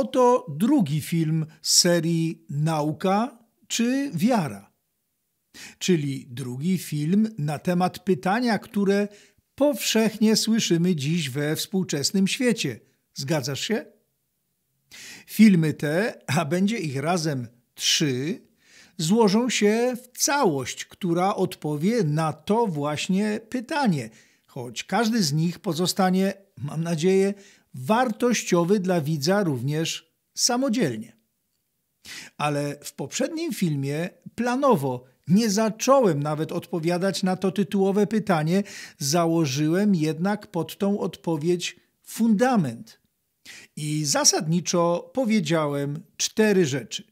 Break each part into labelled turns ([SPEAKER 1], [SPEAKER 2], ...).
[SPEAKER 1] Oto drugi film z serii Nauka czy Wiara, czyli drugi film na temat pytania, które powszechnie słyszymy dziś we współczesnym świecie. Zgadzasz się? Filmy te, a będzie ich razem trzy, złożą się w całość, która odpowie na to właśnie pytanie, choć każdy z nich pozostanie, mam nadzieję, wartościowy dla widza również samodzielnie. Ale w poprzednim filmie planowo nie zacząłem nawet odpowiadać na to tytułowe pytanie, założyłem jednak pod tą odpowiedź fundament. I zasadniczo powiedziałem cztery rzeczy.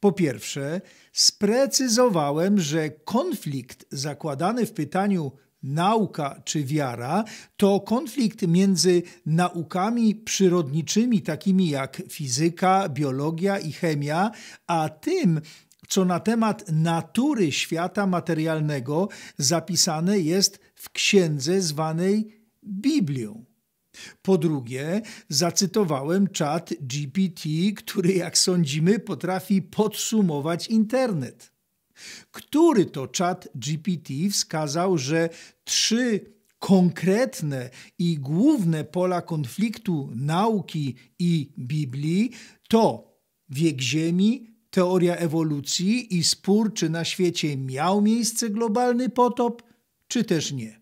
[SPEAKER 1] Po pierwsze, sprecyzowałem, że konflikt zakładany w pytaniu nauka czy wiara, to konflikt między naukami przyrodniczymi, takimi jak fizyka, biologia i chemia, a tym, co na temat natury świata materialnego zapisane jest w księdze zwanej Biblią. Po drugie, zacytowałem czat GPT, który, jak sądzimy, potrafi podsumować internet. Który to czat GPT wskazał, że trzy konkretne i główne pola konfliktu nauki i Biblii to wiek Ziemi, teoria ewolucji i spór, czy na świecie miał miejsce globalny potop, czy też nie.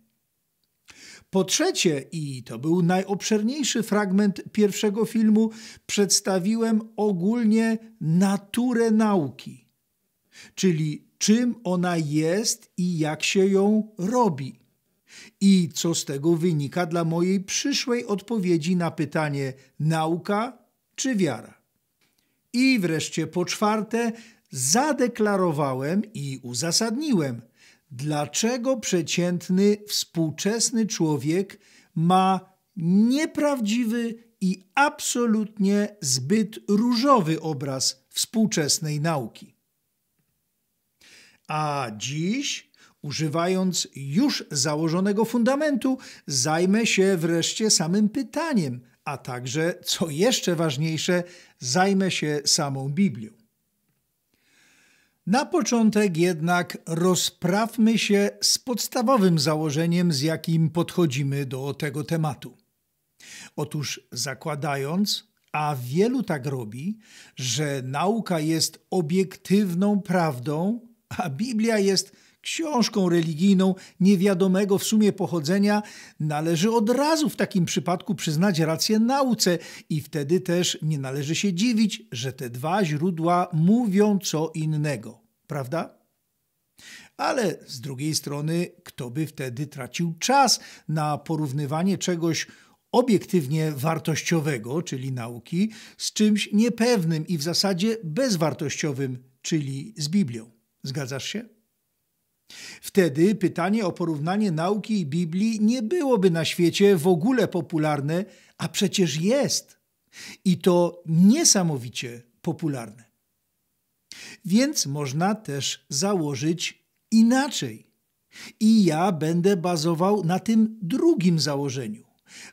[SPEAKER 1] Po trzecie, i to był najobszerniejszy fragment pierwszego filmu, przedstawiłem ogólnie naturę nauki, czyli czym ona jest i jak się ją robi i co z tego wynika dla mojej przyszłej odpowiedzi na pytanie nauka czy wiara. I wreszcie po czwarte, zadeklarowałem i uzasadniłem, dlaczego przeciętny współczesny człowiek ma nieprawdziwy i absolutnie zbyt różowy obraz współczesnej nauki. A dziś Używając już założonego fundamentu, zajmę się wreszcie samym pytaniem, a także, co jeszcze ważniejsze, zajmę się samą Biblią. Na początek jednak rozprawmy się z podstawowym założeniem, z jakim podchodzimy do tego tematu. Otóż zakładając, a wielu tak robi, że nauka jest obiektywną prawdą, a Biblia jest książką religijną niewiadomego w sumie pochodzenia, należy od razu w takim przypadku przyznać rację nauce i wtedy też nie należy się dziwić, że te dwa źródła mówią co innego, prawda? Ale z drugiej strony, kto by wtedy tracił czas na porównywanie czegoś obiektywnie wartościowego, czyli nauki, z czymś niepewnym i w zasadzie bezwartościowym, czyli z Biblią? Zgadzasz się? Wtedy pytanie o porównanie nauki i Biblii nie byłoby na świecie w ogóle popularne, a przecież jest. I to niesamowicie popularne. Więc można też założyć inaczej. I ja będę bazował na tym drugim założeniu,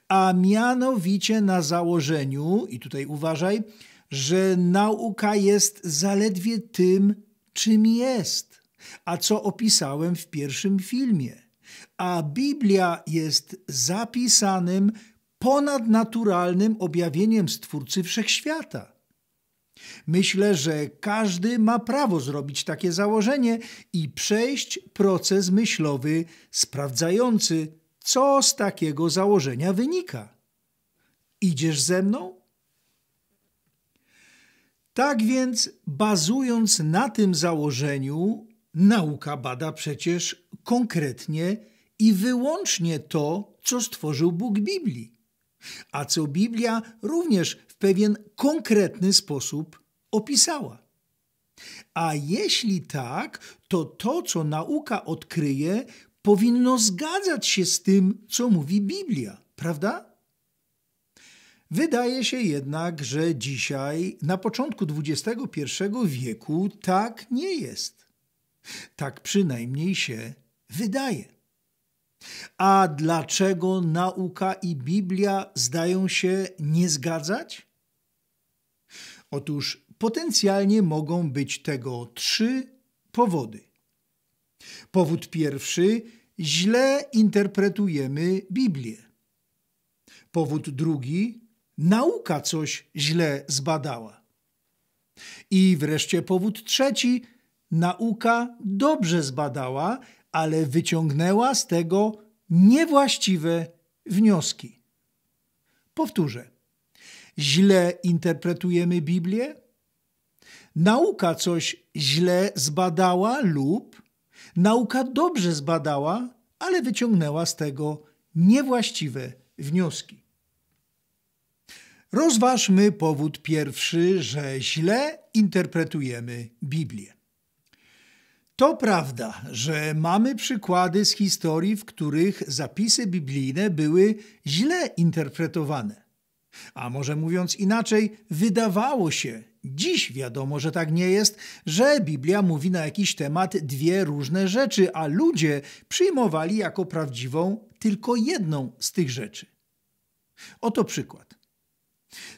[SPEAKER 1] a mianowicie na założeniu, i tutaj uważaj, że nauka jest zaledwie tym, czym jest a co opisałem w pierwszym filmie. A Biblia jest zapisanym, ponadnaturalnym objawieniem Stwórcy Wszechświata. Myślę, że każdy ma prawo zrobić takie założenie i przejść proces myślowy sprawdzający, co z takiego założenia wynika. Idziesz ze mną? Tak więc, bazując na tym założeniu, Nauka bada przecież konkretnie i wyłącznie to, co stworzył Bóg Biblii, a co Biblia również w pewien konkretny sposób opisała. A jeśli tak, to to, co nauka odkryje, powinno zgadzać się z tym, co mówi Biblia, prawda? Wydaje się jednak, że dzisiaj, na początku XXI wieku, tak nie jest. Tak przynajmniej się wydaje. A dlaczego nauka i Biblia zdają się nie zgadzać? Otóż potencjalnie mogą być tego trzy powody. Powód pierwszy: źle interpretujemy Biblię. Powód drugi: nauka coś źle zbadała. I wreszcie powód trzeci: nauka dobrze zbadała, ale wyciągnęła z tego niewłaściwe wnioski. Powtórzę. Źle interpretujemy Biblię? Nauka coś źle zbadała lub nauka dobrze zbadała, ale wyciągnęła z tego niewłaściwe wnioski. Rozważmy powód pierwszy, że źle interpretujemy Biblię. To prawda, że mamy przykłady z historii, w których zapisy biblijne były źle interpretowane. A może mówiąc inaczej, wydawało się, dziś wiadomo, że tak nie jest, że Biblia mówi na jakiś temat dwie różne rzeczy, a ludzie przyjmowali jako prawdziwą tylko jedną z tych rzeczy. Oto przykład.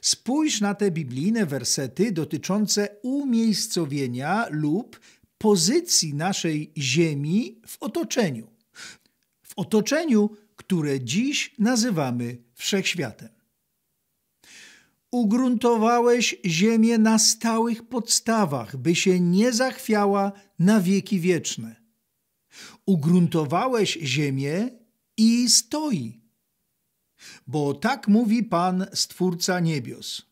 [SPEAKER 1] Spójrz na te biblijne wersety dotyczące umiejscowienia lub pozycji naszej Ziemi w otoczeniu. W otoczeniu, które dziś nazywamy wszechświatem. Ugruntowałeś Ziemię na stałych podstawach, by się nie zachwiała na wieki wieczne. Ugruntowałeś Ziemię i stoi. Bo tak mówi Pan, Stwórca niebios.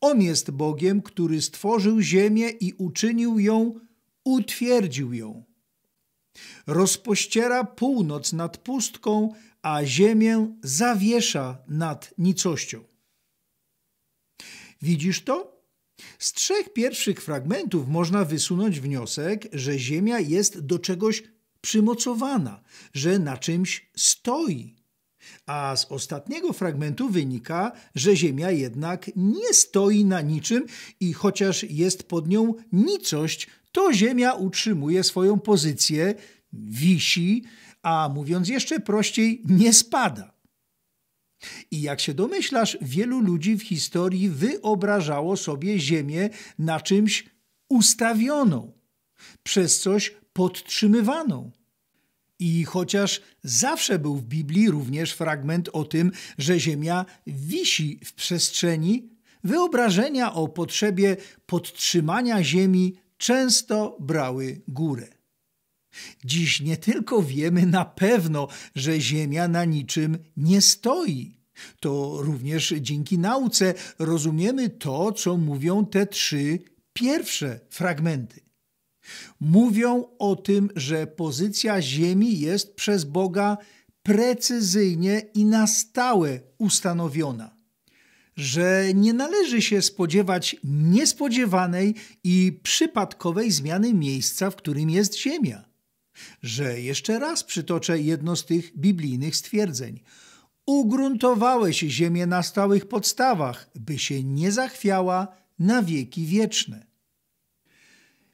[SPEAKER 1] On jest Bogiem, który stworzył Ziemię i uczynił ją utwierdził ją. Rozpościera północ nad pustką, a ziemię zawiesza nad nicością. Widzisz to? Z trzech pierwszych fragmentów można wysunąć wniosek, że ziemia jest do czegoś przymocowana, że na czymś stoi. A z ostatniego fragmentu wynika, że Ziemia jednak nie stoi na niczym i chociaż jest pod nią nicość, to Ziemia utrzymuje swoją pozycję, wisi, a mówiąc jeszcze prościej, nie spada. I jak się domyślasz, wielu ludzi w historii wyobrażało sobie Ziemię na czymś ustawioną, przez coś podtrzymywaną. I chociaż zawsze był w Biblii również fragment o tym, że Ziemia wisi w przestrzeni, wyobrażenia o potrzebie podtrzymania Ziemi często brały górę. Dziś nie tylko wiemy na pewno, że Ziemia na niczym nie stoi. To również dzięki nauce rozumiemy to, co mówią te trzy pierwsze fragmenty. Mówią o tym, że pozycja Ziemi jest przez Boga precyzyjnie i na stałe ustanowiona że nie należy się spodziewać niespodziewanej i przypadkowej zmiany miejsca, w którym jest Ziemia. Że jeszcze raz przytoczę jedno z tych biblijnych stwierdzeń. Ugruntowałeś Ziemię na stałych podstawach, by się nie zachwiała na wieki wieczne.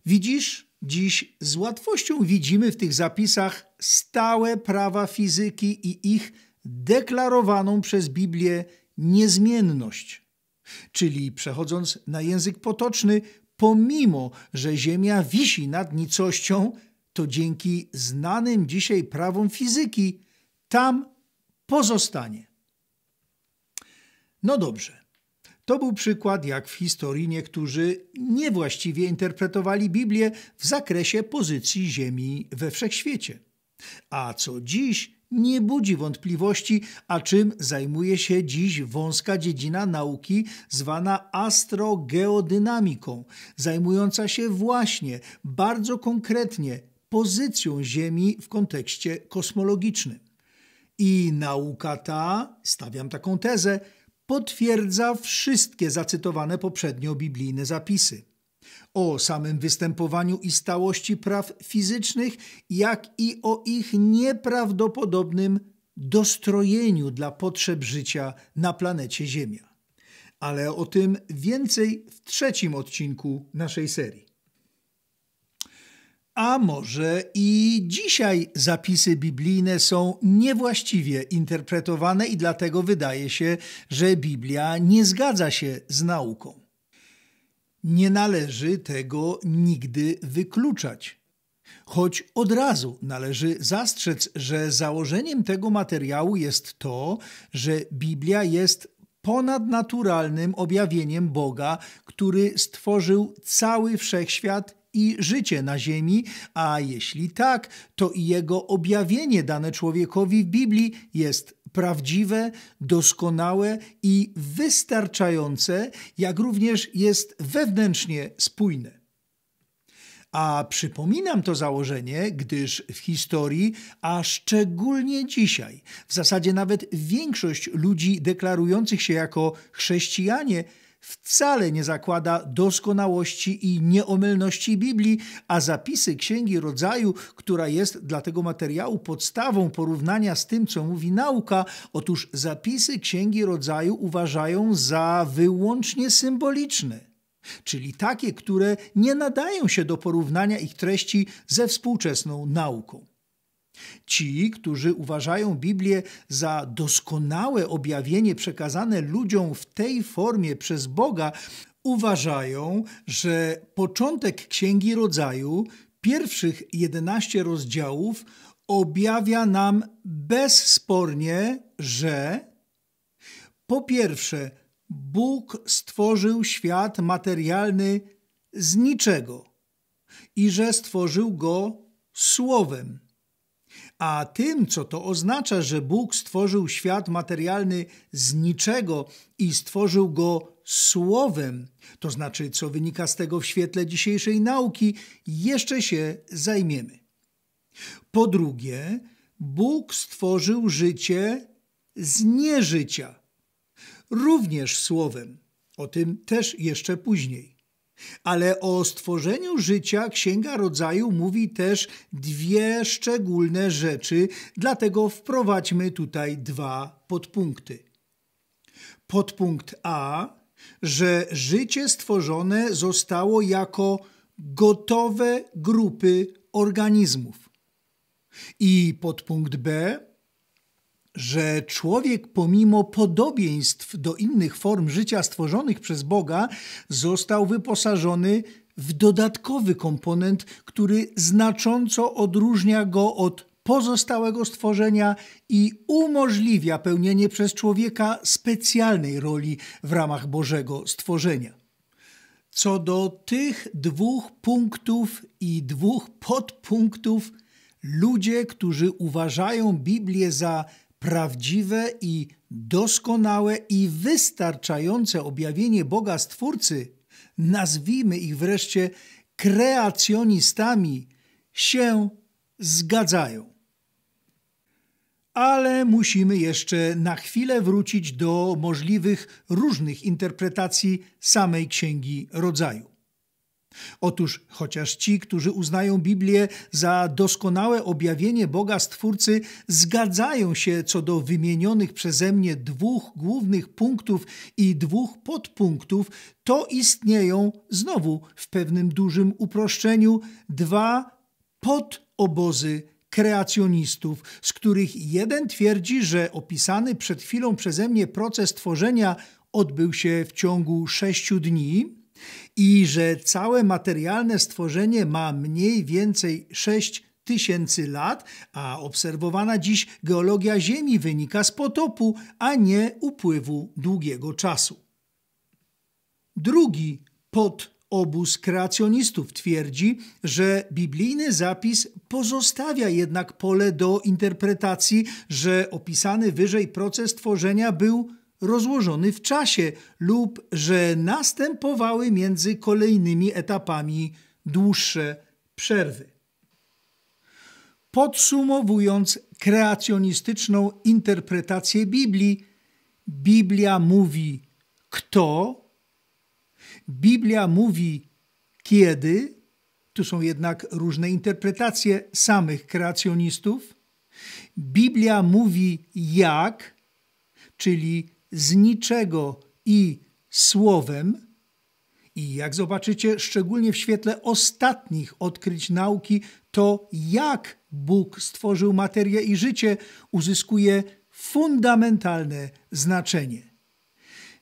[SPEAKER 1] Widzisz, dziś z łatwością widzimy w tych zapisach stałe prawa fizyki i ich deklarowaną przez Biblię niezmienność, czyli przechodząc na język potoczny, pomimo że Ziemia wisi nad nicością, to dzięki znanym dzisiaj prawom fizyki tam pozostanie. No dobrze. To był przykład, jak w historii niektórzy niewłaściwie interpretowali Biblię w zakresie pozycji Ziemi we wszechświecie. A co dziś nie budzi wątpliwości, a czym zajmuje się dziś wąska dziedzina nauki zwana astrogeodynamiką, zajmująca się właśnie bardzo konkretnie pozycją Ziemi w kontekście kosmologicznym. I nauka ta, stawiam taką tezę, potwierdza wszystkie zacytowane poprzednio biblijne zapisy o samym występowaniu i stałości praw fizycznych, jak i o ich nieprawdopodobnym dostrojeniu dla potrzeb życia na planecie Ziemia. Ale o tym więcej w trzecim odcinku naszej serii. A może i dzisiaj zapisy biblijne są niewłaściwie interpretowane i dlatego wydaje się, że Biblia nie zgadza się z nauką. Nie należy tego nigdy wykluczać. Choć od razu należy zastrzec, że założeniem tego materiału jest to, że Biblia jest ponadnaturalnym objawieniem Boga, który stworzył cały wszechświat i życie na Ziemi, a jeśli tak, to i jego objawienie dane człowiekowi w Biblii jest prawdziwe, doskonałe i wystarczające, jak również jest wewnętrznie spójne. A przypominam to założenie, gdyż w historii, a szczególnie dzisiaj, w zasadzie nawet większość ludzi deklarujących się jako chrześcijanie wcale nie zakłada doskonałości i nieomylności Biblii, a zapisy Księgi Rodzaju, która jest dla tego materiału podstawą porównania z tym, co mówi nauka, otóż zapisy Księgi Rodzaju uważają za wyłącznie symboliczne czyli takie, które nie nadają się do porównania ich treści ze współczesną nauką. Ci, którzy uważają Biblię za doskonałe objawienie przekazane ludziom w tej formie przez Boga, uważają, że początek Księgi Rodzaju, pierwszych 11 rozdziałów, objawia nam bezspornie, że po pierwsze, Bóg stworzył świat materialny z niczego i że stworzył go słowem a tym, co to oznacza, że Bóg stworzył świat materialny z niczego i stworzył go słowem, to znaczy, co wynika z tego w świetle dzisiejszej nauki, jeszcze się zajmiemy. Po drugie, Bóg stworzył życie z nieżycia, również słowem. O tym też jeszcze później. Ale o stworzeniu życia Księga Rodzaju mówi też dwie szczególne rzeczy, dlatego wprowadźmy tutaj dwa podpunkty. Podpunkt A, że życie stworzone zostało jako gotowe grupy organizmów. I podpunkt B, że człowiek pomimo podobieństw do innych form życia stworzonych przez Boga został wyposażony w dodatkowy komponent, który znacząco odróżnia go od pozostałego stworzenia i umożliwia pełnienie przez człowieka specjalnej roli w ramach Bożego stworzenia. Co do tych dwóch punktów i dwóch podpunktów, ludzie, którzy uważają Biblię za prawdziwe i doskonałe i wystarczające objawienie Boga Stwórcy, nazwijmy ich wreszcie kreacjonistami, się zgadzają. Ale musimy jeszcze na chwilę wrócić do możliwych różnych interpretacji samej Księgi Rodzaju. Otóż chociaż ci, którzy uznają Biblię za doskonałe objawienie Boga Stwórcy, zgadzają się co do wymienionych przeze mnie dwóch głównych punktów i dwóch podpunktów, to istnieją znowu w pewnym dużym uproszczeniu dwa podobozy kreacjonistów, z których jeden twierdzi, że opisany przed chwilą przeze mnie proces tworzenia odbył się w ciągu sześciu dni, i że całe materialne stworzenie ma mniej więcej 6 tysięcy lat, a obserwowana dziś geologia Ziemi wynika z potopu, a nie upływu długiego czasu. Drugi pod obóz kreacjonistów twierdzi, że biblijny zapis pozostawia jednak pole do interpretacji, że opisany wyżej proces tworzenia był rozłożony w czasie lub że następowały między kolejnymi etapami dłuższe przerwy. Podsumowując kreacjonistyczną interpretację Biblii, Biblia mówi kto, Biblia mówi kiedy, tu są jednak różne interpretacje samych kreacjonistów, Biblia mówi jak, czyli z niczego i słowem, i jak zobaczycie, szczególnie w świetle ostatnich odkryć nauki, to jak Bóg stworzył materię i życie, uzyskuje fundamentalne znaczenie.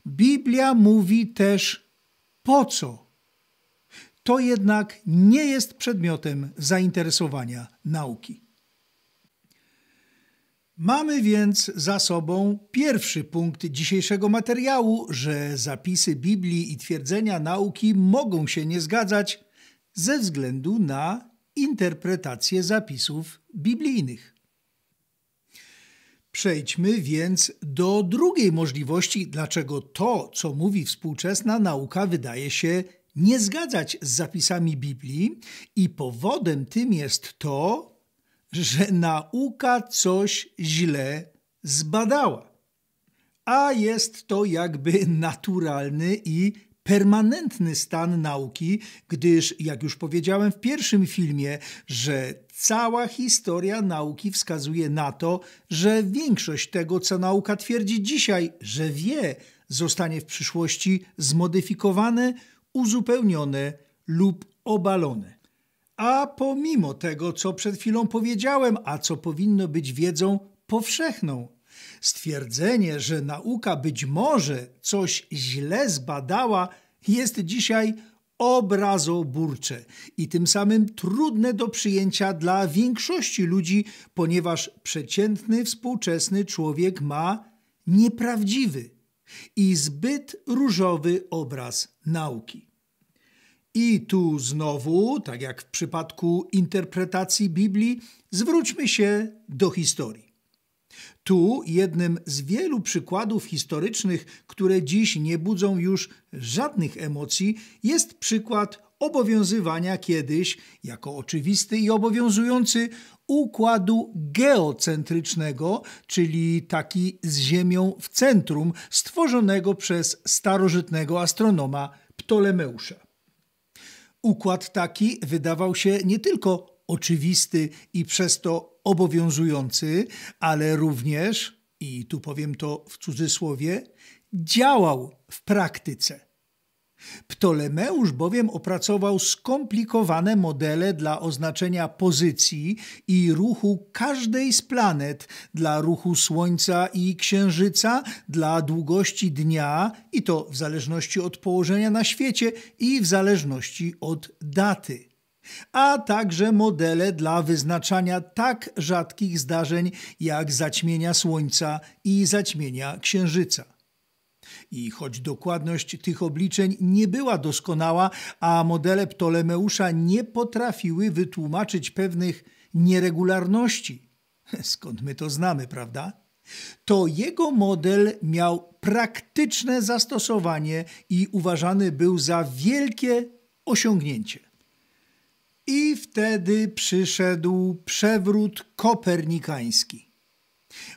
[SPEAKER 1] Biblia mówi też po co. To jednak nie jest przedmiotem zainteresowania nauki. Mamy więc za sobą pierwszy punkt dzisiejszego materiału, że zapisy Biblii i twierdzenia nauki mogą się nie zgadzać ze względu na interpretację zapisów biblijnych. Przejdźmy więc do drugiej możliwości, dlaczego to, co mówi współczesna nauka, wydaje się nie zgadzać z zapisami Biblii, i powodem tym jest to, że nauka coś źle zbadała, a jest to jakby naturalny i permanentny stan nauki, gdyż, jak już powiedziałem w pierwszym filmie, że cała historia nauki wskazuje na to, że większość tego, co nauka twierdzi dzisiaj, że wie, zostanie w przyszłości zmodyfikowane, uzupełnione lub obalone. A pomimo tego, co przed chwilą powiedziałem, a co powinno być wiedzą powszechną, stwierdzenie, że nauka być może coś źle zbadała, jest dzisiaj obrazoburcze i tym samym trudne do przyjęcia dla większości ludzi, ponieważ przeciętny współczesny człowiek ma nieprawdziwy i zbyt różowy obraz nauki. I tu znowu, tak jak w przypadku interpretacji Biblii, zwróćmy się do historii. Tu jednym z wielu przykładów historycznych, które dziś nie budzą już żadnych emocji, jest przykład obowiązywania kiedyś, jako oczywisty i obowiązujący, układu geocentrycznego, czyli taki z Ziemią w centrum, stworzonego przez starożytnego astronoma Ptolemeusza. Układ taki wydawał się nie tylko oczywisty i przez to obowiązujący, ale również, i tu powiem to w cudzysłowie, działał w praktyce. Ptolemeusz bowiem opracował skomplikowane modele dla oznaczenia pozycji i ruchu każdej z planet, dla ruchu Słońca i Księżyca, dla długości dnia i to w zależności od położenia na świecie i w zależności od daty. A także modele dla wyznaczania tak rzadkich zdarzeń jak zaćmienia Słońca i zaćmienia Księżyca. I choć dokładność tych obliczeń nie była doskonała, a modele Ptolemeusza nie potrafiły wytłumaczyć pewnych nieregularności, skąd my to znamy, prawda? To jego model miał praktyczne zastosowanie i uważany był za wielkie osiągnięcie. I wtedy przyszedł przewrót kopernikański.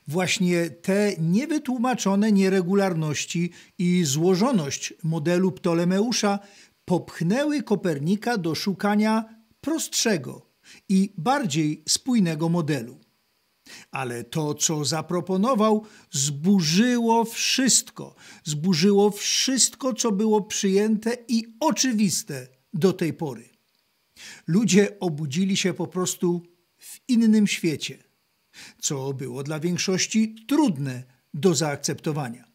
[SPEAKER 1] Właśnie te niewytłumaczone nieregularności i złożoność modelu Ptolemeusza popchnęły Kopernika do szukania prostszego i bardziej spójnego modelu. Ale to, co zaproponował, zburzyło wszystko. Zburzyło wszystko, co było przyjęte i oczywiste do tej pory. Ludzie obudzili się po prostu w innym świecie co było dla większości trudne do zaakceptowania.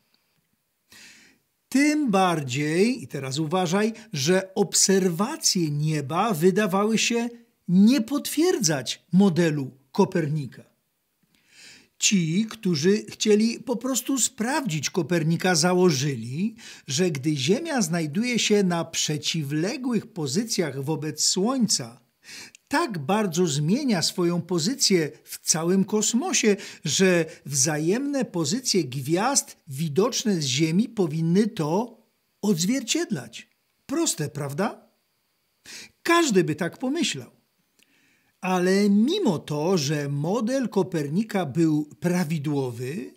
[SPEAKER 1] Tym bardziej, i teraz uważaj, że obserwacje nieba wydawały się nie potwierdzać modelu Kopernika. Ci, którzy chcieli po prostu sprawdzić Kopernika, założyli, że gdy Ziemia znajduje się na przeciwległych pozycjach wobec Słońca, tak bardzo zmienia swoją pozycję w całym kosmosie, że wzajemne pozycje gwiazd widoczne z Ziemi powinny to odzwierciedlać. Proste, prawda? Każdy by tak pomyślał. Ale mimo to, że model Kopernika był prawidłowy,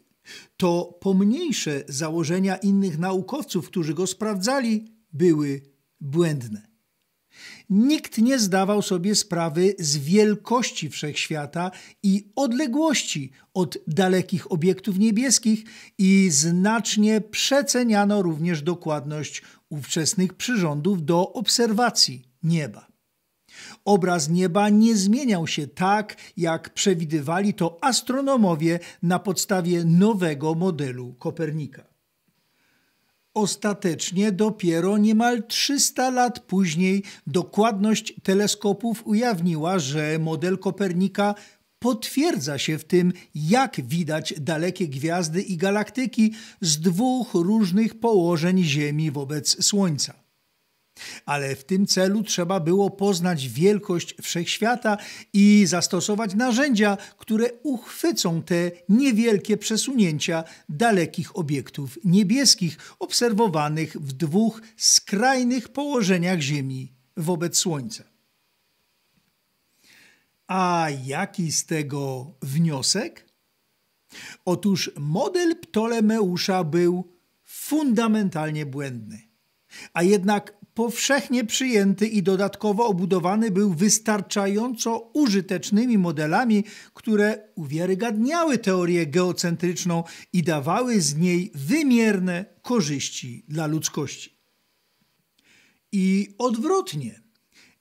[SPEAKER 1] to pomniejsze założenia innych naukowców, którzy go sprawdzali, były błędne nikt nie zdawał sobie sprawy z wielkości wszechświata i odległości od dalekich obiektów niebieskich i znacznie przeceniano również dokładność ówczesnych przyrządów do obserwacji nieba. Obraz nieba nie zmieniał się tak, jak przewidywali to astronomowie na podstawie nowego modelu Kopernika ostatecznie dopiero niemal 300 lat później dokładność teleskopów ujawniła, że model Kopernika potwierdza się w tym, jak widać dalekie gwiazdy i galaktyki z dwóch różnych położeń Ziemi wobec Słońca. Ale w tym celu trzeba było poznać wielkość wszechświata i zastosować narzędzia, które uchwycą te niewielkie przesunięcia dalekich obiektów niebieskich, obserwowanych w dwóch skrajnych położeniach Ziemi wobec Słońca. A jaki z tego wniosek? Otóż model Ptolemeusza był fundamentalnie błędny. A jednak powszechnie przyjęty i dodatkowo obudowany był wystarczająco użytecznymi modelami, które uwiarygadniały teorię geocentryczną i dawały z niej wymierne korzyści dla ludzkości. I odwrotnie.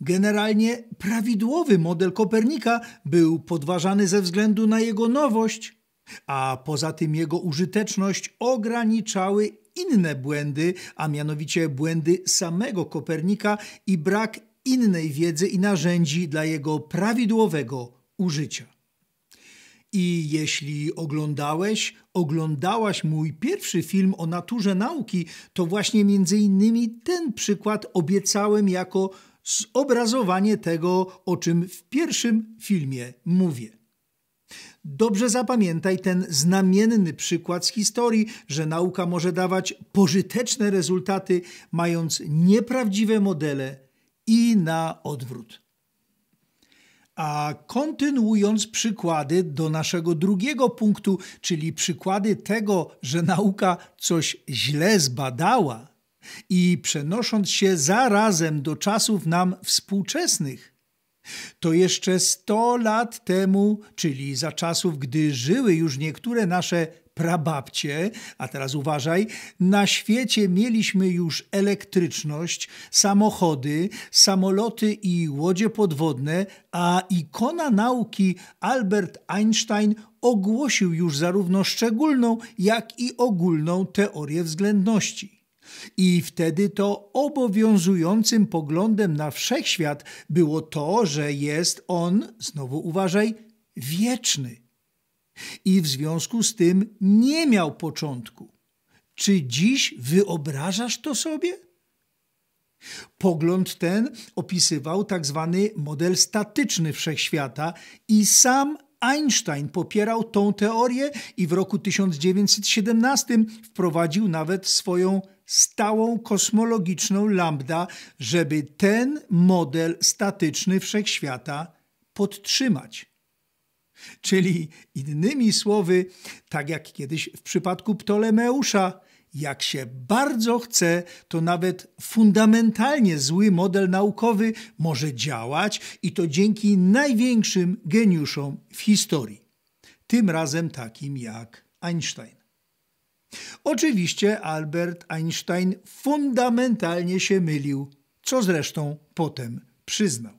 [SPEAKER 1] Generalnie prawidłowy model Kopernika był podważany ze względu na jego nowość, a poza tym jego użyteczność ograniczały inne błędy, a mianowicie błędy samego Kopernika i brak innej wiedzy i narzędzi dla jego prawidłowego użycia. I jeśli oglądałeś, oglądałaś mój pierwszy film o naturze nauki, to właśnie między innymi ten przykład obiecałem jako zobrazowanie tego, o czym w pierwszym filmie mówię. Dobrze zapamiętaj ten znamienny przykład z historii, że nauka może dawać pożyteczne rezultaty, mając nieprawdziwe modele i na odwrót. A kontynuując przykłady do naszego drugiego punktu, czyli przykłady tego, że nauka coś źle zbadała, i przenosząc się zarazem do czasów nam współczesnych, to jeszcze 100 lat temu, czyli za czasów, gdy żyły już niektóre nasze prababcie, a teraz uważaj, na świecie mieliśmy już elektryczność, samochody, samoloty i łodzie podwodne, a ikona nauki Albert Einstein ogłosił już zarówno szczególną, jak i ogólną teorię względności. I wtedy to obowiązującym poglądem na wszechświat było to, że jest on, znowu uważaj, wieczny. I w związku z tym nie miał początku. Czy dziś wyobrażasz to sobie? Pogląd ten opisywał tzw. Tak model statyczny wszechświata i sam Einstein popierał tą teorię i w roku 1917 wprowadził nawet swoją stałą kosmologiczną lambda, żeby ten model statyczny wszechświata podtrzymać. Czyli innymi słowy, tak jak kiedyś w przypadku Ptolemeusza, jak się bardzo chce, to nawet fundamentalnie zły model naukowy może działać i to dzięki największym geniuszom w historii. Tym razem takim jak Einstein. Oczywiście Albert Einstein fundamentalnie się mylił, co zresztą potem przyznał.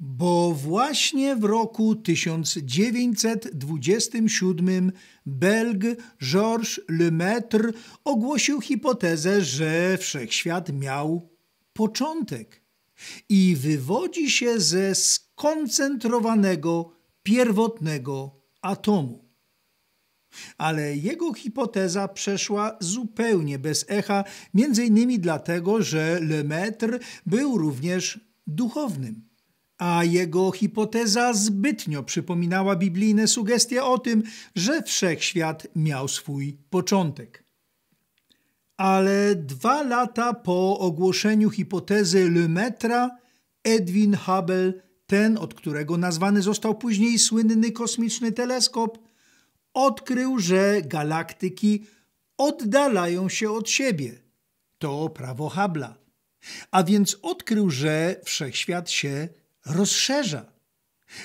[SPEAKER 1] Bo właśnie w roku 1927 Belg Georges Lemaître ogłosił hipotezę, że wszechświat miał początek i wywodzi się ze skoncentrowanego pierwotnego atomu. Ale jego hipoteza przeszła zupełnie bez echa, między innymi dlatego, że Lemaitre był również duchownym a jego hipoteza zbytnio przypominała biblijne sugestie o tym, że wszechświat miał swój początek. Ale dwa lata po ogłoszeniu hipotezy Lemaitre, Edwin Hubble, ten od którego nazwany został później słynny kosmiczny teleskop, odkrył, że galaktyki oddalają się od siebie. To prawo Habla. A więc odkrył, że wszechświat się rozszerza.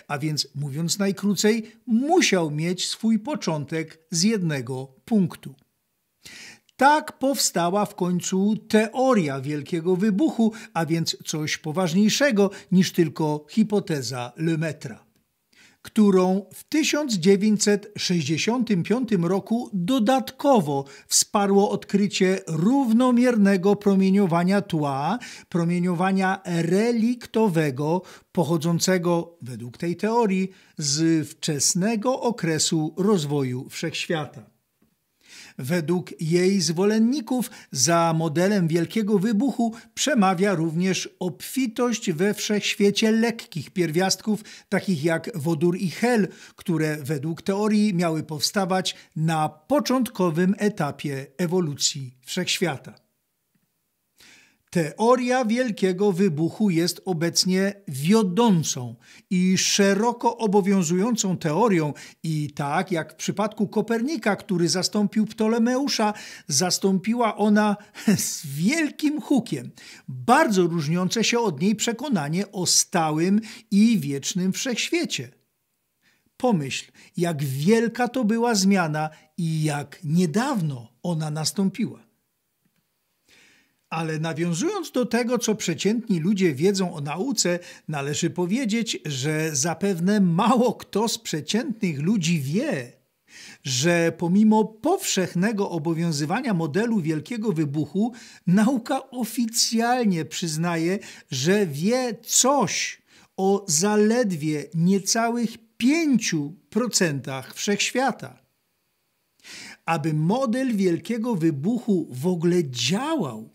[SPEAKER 1] A więc, mówiąc najkrócej, musiał mieć swój początek z jednego punktu. Tak powstała w końcu teoria Wielkiego Wybuchu, a więc coś poważniejszego niż tylko hipoteza Lemaitre którą w 1965 roku dodatkowo wsparło odkrycie równomiernego promieniowania tła, promieniowania reliktowego, pochodzącego według tej teorii z wczesnego okresu rozwoju wszechświata. Według jej zwolenników za modelem wielkiego wybuchu przemawia również obfitość we wszechświecie lekkich pierwiastków, takich jak wodór i hel, które według teorii miały powstawać na początkowym etapie ewolucji wszechświata. Teoria wielkiego wybuchu jest obecnie wiodącą i szeroko obowiązującą teorią, i tak jak w przypadku Kopernika, który zastąpił Ptolemeusza, zastąpiła ona z wielkim hukiem bardzo różniące się od niej przekonanie o stałym i wiecznym wszechświecie. Pomyśl, jak wielka to była zmiana i jak niedawno ona nastąpiła. Ale nawiązując do tego, co przeciętni ludzie wiedzą o nauce, należy powiedzieć, że zapewne mało kto z przeciętnych ludzi wie, że pomimo powszechnego obowiązywania modelu wielkiego wybuchu, nauka oficjalnie przyznaje, że wie coś o zaledwie niecałych 5% wszechświata. Aby model wielkiego wybuchu w ogóle działał,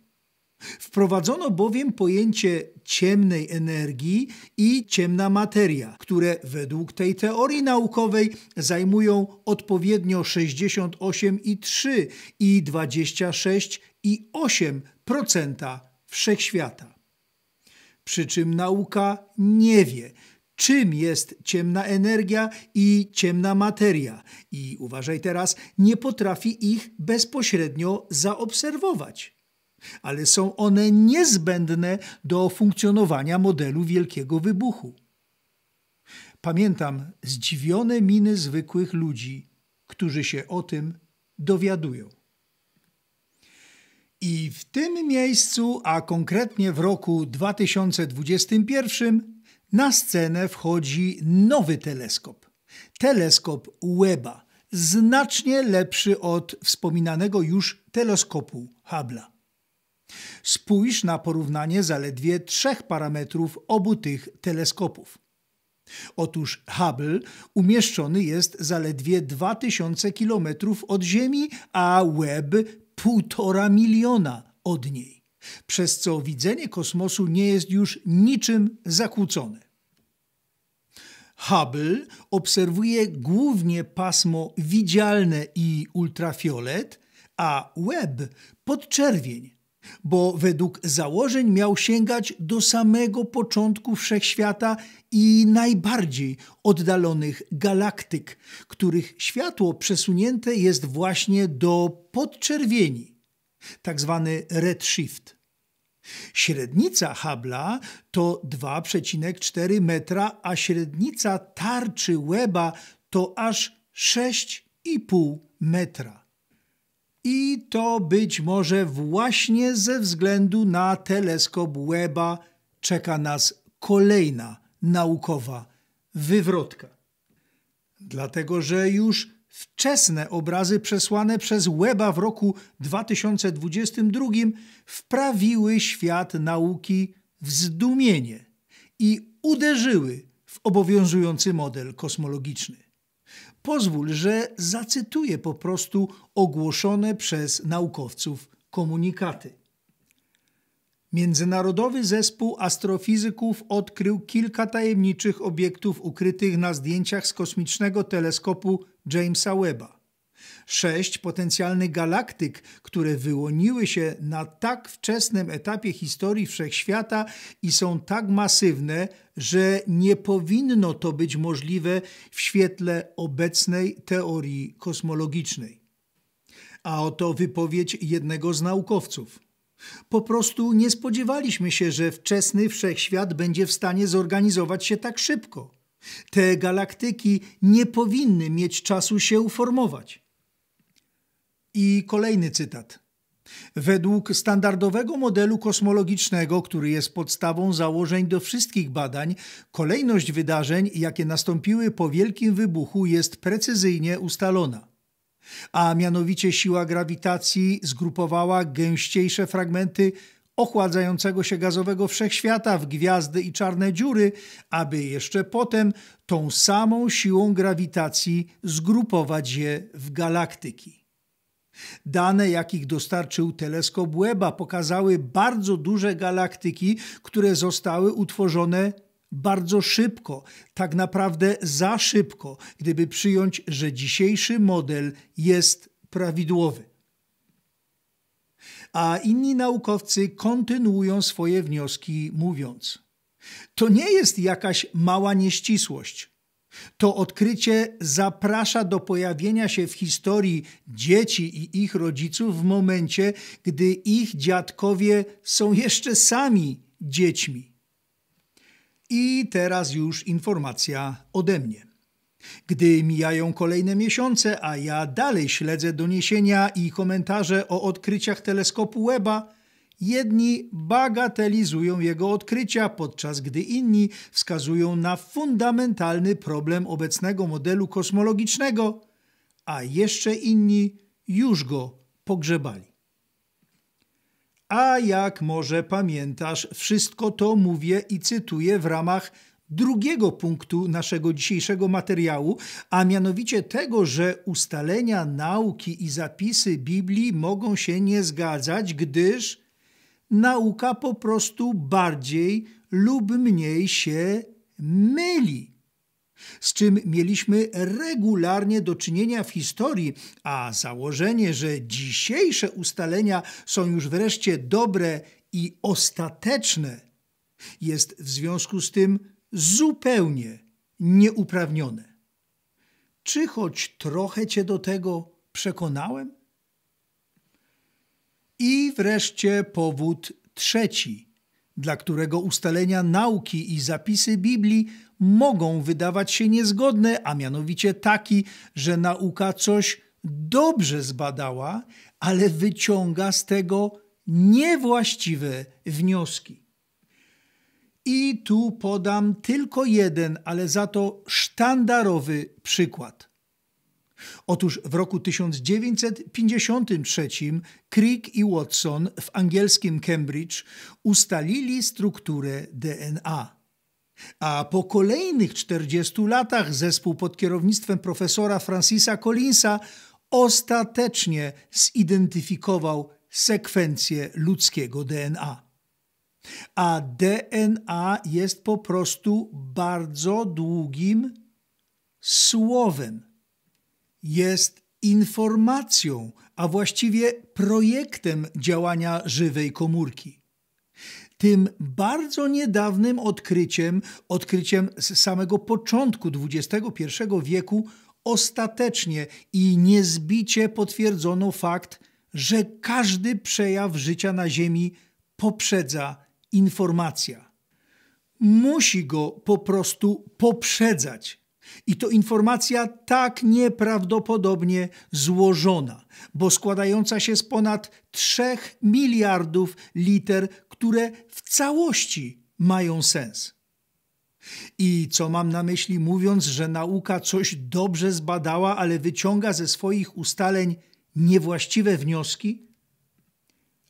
[SPEAKER 1] Wprowadzono bowiem pojęcie ciemnej energii i ciemna materia, które według tej teorii naukowej zajmują odpowiednio 68,3 i 26,8% wszechświata. Przy czym nauka nie wie, czym jest ciemna energia i ciemna materia, i uważaj teraz, nie potrafi ich bezpośrednio zaobserwować ale są one niezbędne do funkcjonowania modelu wielkiego wybuchu. Pamiętam zdziwione miny zwykłych ludzi, którzy się o tym dowiadują. I w tym miejscu, a konkretnie w roku 2021, na scenę wchodzi nowy teleskop. Teleskop Webba, znacznie lepszy od wspominanego już teleskopu Hubble'a. Spójrz na porównanie zaledwie trzech parametrów obu tych teleskopów. Otóż Hubble umieszczony jest zaledwie 2000 km od Ziemi, a Webb 1,5 miliona od niej, przez co widzenie kosmosu nie jest już niczym zakłócone. Hubble obserwuje głównie pasmo widzialne i ultrafiolet, a Webb podczerwień, bo według założeń miał sięgać do samego początku wszechświata i najbardziej oddalonych galaktyk, których światło przesunięte jest właśnie do podczerwieni, tak zwany redshift. Średnica Habla to 2,4 metra, a średnica tarczy Weba to aż 6,5 metra. I to być może właśnie ze względu na teleskop Webba czeka nas kolejna naukowa wywrotka. Dlatego, że już wczesne obrazy przesłane przez Webba w roku 2022 wprawiły świat nauki w zdumienie i uderzyły w obowiązujący model kosmologiczny. Pozwól, że zacytuję po prostu ogłoszone przez naukowców komunikaty. Międzynarodowy Zespół Astrofizyków odkrył kilka tajemniczych obiektów ukrytych na zdjęciach z kosmicznego teleskopu Jamesa Webba. Sześć potencjalnych galaktyk, które wyłoniły się na tak wczesnym etapie historii wszechświata i są tak masywne, że nie powinno to być możliwe w świetle obecnej teorii kosmologicznej. A oto wypowiedź jednego z naukowców. Po prostu nie spodziewaliśmy się, że wczesny wszechświat będzie w stanie zorganizować się tak szybko. Te galaktyki nie powinny mieć czasu się uformować. I kolejny cytat. Według standardowego modelu kosmologicznego, który jest podstawą założeń do wszystkich badań, kolejność wydarzeń, jakie nastąpiły po wielkim wybuchu, jest precyzyjnie ustalona. A mianowicie siła grawitacji zgrupowała gęściejsze fragmenty ochładzającego się gazowego wszechświata w gwiazdy i czarne dziury, aby jeszcze potem tą samą siłą grawitacji zgrupować je w galaktyki. Dane, jakich dostarczył teleskop Webba, pokazały bardzo duże galaktyki, które zostały utworzone bardzo szybko, tak naprawdę za szybko, gdyby przyjąć, że dzisiejszy model jest prawidłowy. A inni naukowcy kontynuują swoje wnioski, mówiąc: To nie jest jakaś mała nieścisłość. To odkrycie zaprasza do pojawienia się w historii dzieci i ich rodziców w momencie, gdy ich dziadkowie są jeszcze sami dziećmi. I teraz już informacja ode mnie. Gdy mijają kolejne miesiące, a ja dalej śledzę doniesienia i komentarze o odkryciach teleskopu Weba, Jedni bagatelizują jego odkrycia, podczas gdy inni wskazują na fundamentalny problem obecnego modelu kosmologicznego, a jeszcze inni już go pogrzebali. A jak może pamiętasz, wszystko to mówię i cytuję w ramach drugiego punktu naszego dzisiejszego materiału, a mianowicie tego, że ustalenia nauki i zapisy Biblii mogą się nie zgadzać, gdyż nauka po prostu bardziej lub mniej się myli. Z czym mieliśmy regularnie do czynienia w historii, a założenie, że dzisiejsze ustalenia są już wreszcie dobre i ostateczne, jest w związku z tym zupełnie nieuprawnione. Czy choć trochę cię do tego przekonałem? I wreszcie powód trzeci, dla którego ustalenia nauki i zapisy Biblii mogą wydawać się niezgodne, a mianowicie taki, że nauka coś dobrze zbadała, ale wyciąga z tego niewłaściwe wnioski. I tu podam tylko jeden, ale za to sztandarowy przykład. Otóż w roku 1953 Crick i Watson w angielskim Cambridge ustalili strukturę DNA. A po kolejnych 40 latach zespół pod kierownictwem profesora Francisa Collinsa ostatecznie zidentyfikował sekwencję ludzkiego DNA. A DNA jest po prostu bardzo długim słowem jest informacją, a właściwie projektem działania żywej komórki. Tym bardzo niedawnym odkryciem, odkryciem z samego początku XXI wieku, ostatecznie i niezbicie potwierdzono fakt, że każdy przejaw życia na Ziemi poprzedza informacja. Musi go po prostu poprzedzać i to informacja tak nieprawdopodobnie złożona, bo składająca się z ponad 3 miliardów liter, które w całości mają sens. I co mam na myśli, mówiąc, że nauka coś dobrze zbadała, ale wyciąga ze swoich ustaleń niewłaściwe wnioski?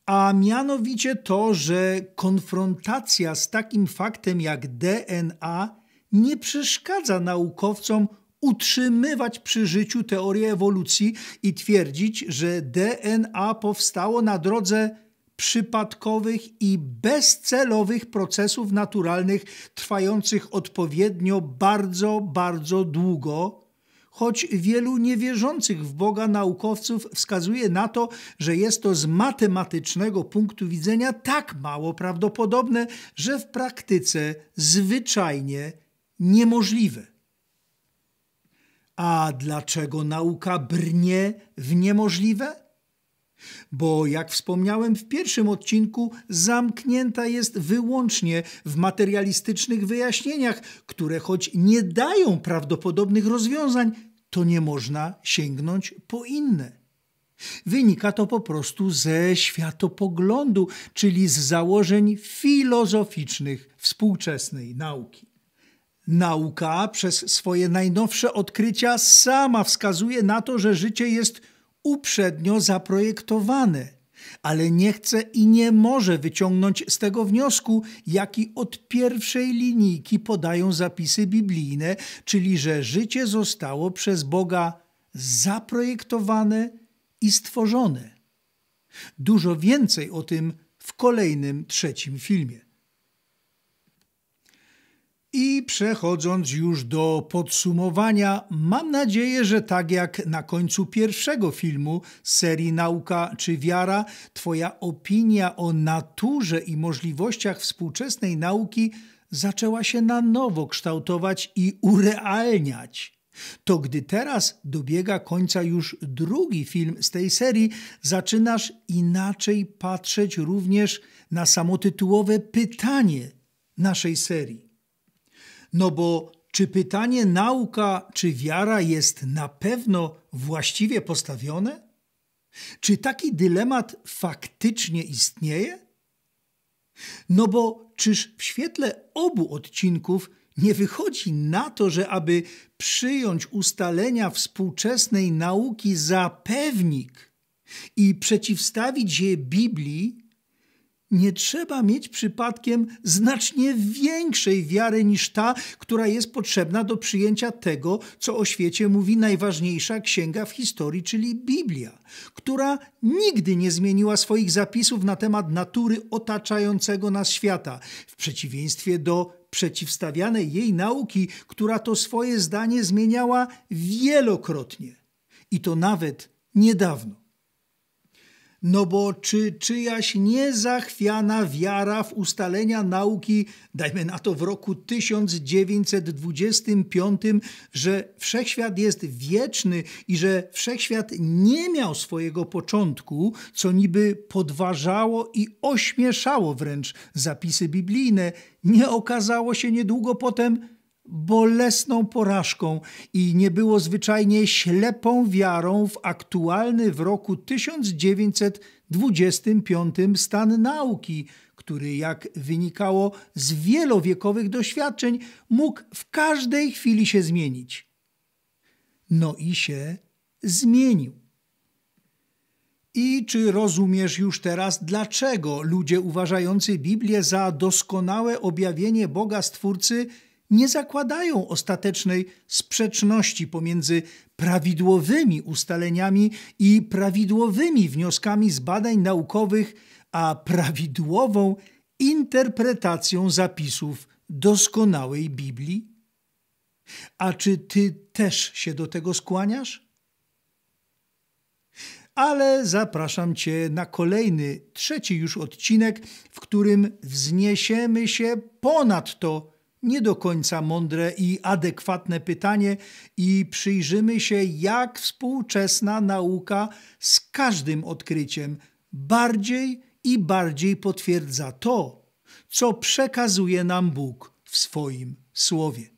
[SPEAKER 1] A mianowicie to, że konfrontacja z takim faktem jak DNA nie przeszkadza naukowcom utrzymywać przy życiu teorię ewolucji i twierdzić, że DNA powstało na drodze przypadkowych i bezcelowych procesów naturalnych trwających odpowiednio bardzo, bardzo długo, choć wielu niewierzących w Boga naukowców wskazuje na to, że jest to z matematycznego punktu widzenia tak mało prawdopodobne, że w praktyce zwyczajnie niemożliwe. A dlaczego nauka brnie w niemożliwe? Bo, jak wspomniałem w pierwszym odcinku, zamknięta jest wyłącznie w materialistycznych wyjaśnieniach, które choć nie dają prawdopodobnych rozwiązań, to nie można sięgnąć po inne. Wynika to po prostu ze światopoglądu, czyli z założeń filozoficznych współczesnej nauki. Nauka przez swoje najnowsze odkrycia sama wskazuje na to, że życie jest uprzednio zaprojektowane, ale nie chce i nie może wyciągnąć z tego wniosku, jaki od pierwszej linijki podają zapisy biblijne, czyli że życie zostało przez Boga zaprojektowane i stworzone. Dużo więcej o tym w kolejnym trzecim filmie. I przechodząc już do podsumowania, mam nadzieję, że tak jak na końcu pierwszego filmu serii Nauka czy Wiara, Twoja opinia o naturze i możliwościach współczesnej nauki zaczęła się na nowo kształtować i urealniać. To gdy teraz dobiega końca już drugi film z tej serii, zaczynasz inaczej patrzeć również na samotytułowe pytanie naszej serii. No bo czy pytanie nauka czy wiara jest na pewno właściwie postawione? Czy taki dylemat faktycznie istnieje? No bo czyż w świetle obu odcinków nie wychodzi na to, że aby przyjąć ustalenia współczesnej nauki za pewnik i przeciwstawić je Biblii, nie trzeba mieć przypadkiem znacznie większej wiary niż ta, która jest potrzebna do przyjęcia tego, co o świecie mówi najważniejsza księga w historii, czyli Biblia, która nigdy nie zmieniła swoich zapisów na temat natury otaczającego nas świata, w przeciwieństwie do przeciwstawianej jej nauki, która to swoje zdanie zmieniała wielokrotnie. I to nawet niedawno. No bo czy czyjaś niezachwiana wiara w ustalenia nauki, dajmy na to w roku 1925, że wszechświat jest wieczny i że wszechświat nie miał swojego początku, co niby podważało i ośmieszało wręcz zapisy biblijne, nie okazało się niedługo potem bolesną porażką i nie było zwyczajnie ślepą wiarą w aktualny w roku 1925 stan nauki, który, jak wynikało z wielowiekowych doświadczeń, mógł w każdej chwili się zmienić. No i się zmienił. I czy rozumiesz już teraz, dlaczego ludzie uważający Biblię za doskonałe objawienie Boga Stwórcy nie zakładają ostatecznej sprzeczności pomiędzy prawidłowymi ustaleniami i prawidłowymi wnioskami z badań naukowych, a prawidłową interpretacją zapisów doskonałej Biblii? A czy ty też się do tego skłaniasz? Ale zapraszam Cię na kolejny, trzeci już odcinek, w którym wzniesiemy się ponad to, nie do końca mądre i adekwatne pytanie i przyjrzymy się, jak współczesna nauka z każdym odkryciem bardziej i bardziej potwierdza to, co przekazuje nam Bóg w swoim Słowie.